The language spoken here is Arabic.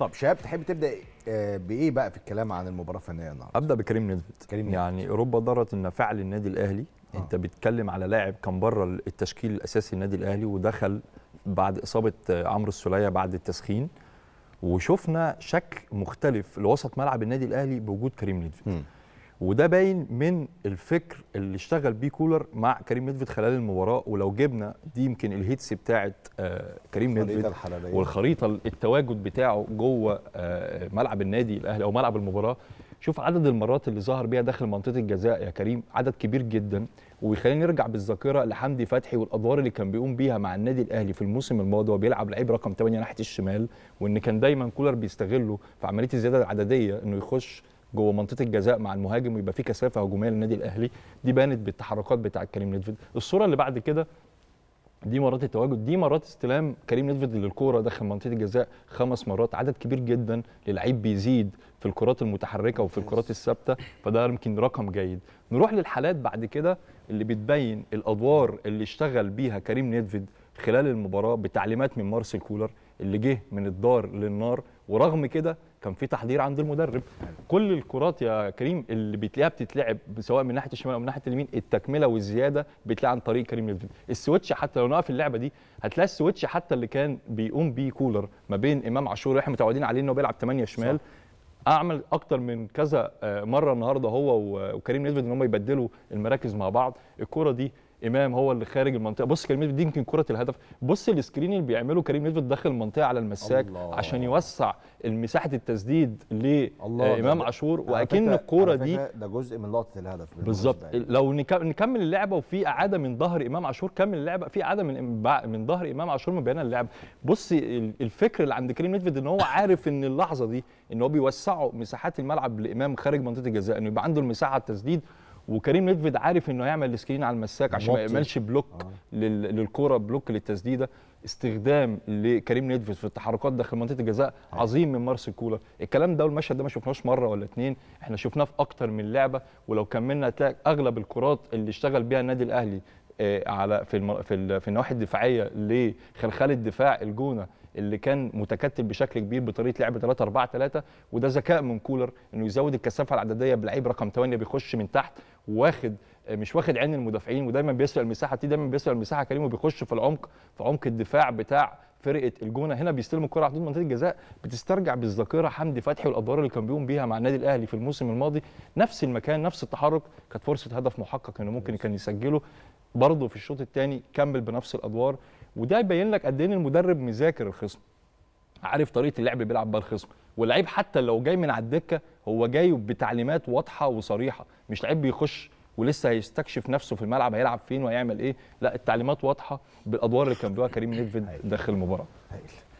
طب شهاب تحب تبدا آه، بايه بقى في الكلام عن المباراه الفنيه النهارده؟ ابدا بكريم نيدفيد كريم نيدفيد. يعني اوروبا ضرت ان فعل النادي الاهلي آه. انت بتتكلم على لاعب كان بره التشكيل الاساسي للنادي الاهلي ودخل بعد اصابه آه، عمرو السوليه بعد التسخين وشفنا شكل مختلف لوسط ملعب النادي الاهلي بوجود كريم نيدفيد. وده باين من الفكر اللي اشتغل بيه كولر مع كريم ميدفيد خلال المباراه ولو جبنا دي يمكن الهيتس بتاعه آه، كريم ميدفيد والخريطه التواجد بتاعه جوه آه، ملعب النادي الاهلي او ملعب المباراه شوف عدد المرات اللي ظهر بيها داخل منطقه الجزاء يا كريم عدد كبير جدا ويخلينا نرجع بالذاكره لحمدي فتحي والادوار اللي كان بيقوم بيها مع النادي الاهلي في الموسم الماضي وبيلعب لعيب رقم 8 ناحيه الشمال وان كان دايما كولر بيستغله في عمليه الزياده العدديه انه يخش جوه منطقه الجزاء مع المهاجم ويبقى في كثافه هجوميه للنادي الاهلي دي بانت بالتحركات بتاع كريم نيدفيد الصوره اللي بعد كده دي مرات التواجد دي مرات استلام كريم نيدفيد للكوره داخل منطقه الجزاء خمس مرات عدد كبير جدا للعيب بيزيد في الكرات المتحركه وفي الكرات الثابته فده يمكن رقم جيد نروح للحالات بعد كده اللي بتبين الادوار اللي اشتغل بيها كريم نيدفيد خلال المباراه بتعليمات من مارسيل كولر اللي جه من الدار للنار ورغم كده كان في تحضير عند المدرب كل الكرات يا كريم اللي بتلاقيها بتتلعب سواء من ناحيه الشمال او من ناحيه اليمين التكمله والزياده بتلاقي عن طريق كريم ليفرتون السويتش حتى لو نقف اللعبه دي هتلاقي السويتش حتى اللي كان بيقوم بيه كولر ما بين امام عاشور احنا متعودين عليه انه بيلعب 8 شمال صح. اعمل اكتر من كذا آه، مره النهارده هو وكريم نيدفيد ان هم يبدلوا المراكز مع بعض الكره دي امام هو اللي خارج المنطقه بص كريم نيدفيد دي يمكن كره الهدف بص السكرين اللي بيعمله كريم نيدفيد داخل المنطقه على المساك الله. عشان يوسع مساحه التسديد لامام عاشور واكن الكوره دي ده جزء من لقطه الهدف بالظبط لو نكمل اللعبه وفي اعاده من ظهر امام عاشور كمل اللعبه في اعاده من من ظهر امام عاشور بين اللعب بص الفكر اللي عند كريم نيدفيد ان هو عارف ان اللحظه دي ان هو بيوسعوا مساحات الملعب لامام خارج منطقه الجزاء انه يبقى عنده المساحه التسديد وكريم نيدفيد عارف انه هيعمل سكرين على المساك عشان ما يعملش بلوك آه. للكوره بلوك للتسديده استخدام لكريم نيدفيد في التحركات داخل منطقه الجزاء آه. عظيم من مارس كولر الكلام ده والمشهد ده ما شفناهوش مره ولا اتنين احنا شفناه في اكتر من لعبه ولو كملنا هتلاقي اغلب الكرات اللي اشتغل بيها النادي الاهلي آه، على في في في النواحي الدفاعيه لخلخال الدفاع الجونه اللي كان متكتل بشكل كبير بطريقه لعب 3 4 3 وده ذكاء من كولر انه يزود الكثافه العدديه بلعيب رقم 8 بيخش من تحت واخد آه، مش واخد عين المدافعين ودايما بيسرق المساحه دي دايما بيسرق المساحه كريم وبيخش في العمق في عمق الدفاع بتاع فرقه الجونه هنا بيستلم الكره على حدود منطقه الجزاء بتسترجع بالذاكره حمدي فتحي والادوار اللي كان بيقوم بيها مع النادي الاهلي في الموسم الماضي نفس المكان نفس التحرك كانت فرصه هدف محقق انه ممكن كان يسجله برضه في الشوط الثاني كمل بنفس الادوار وده يبين لك قد ايه المدرب مذاكر الخصم عارف طريقه اللعب بيلعب بها الخصم واللعيب حتى لو جاي من على الدكه هو جاي بتعليمات واضحه وصريحه مش لعيب بيخش ولسه هيستكشف نفسه في الملعب هيلعب فين وهيعمل ايه لا التعليمات واضحه بالادوار اللي كان بيها كريم نيفيد داخل المباراه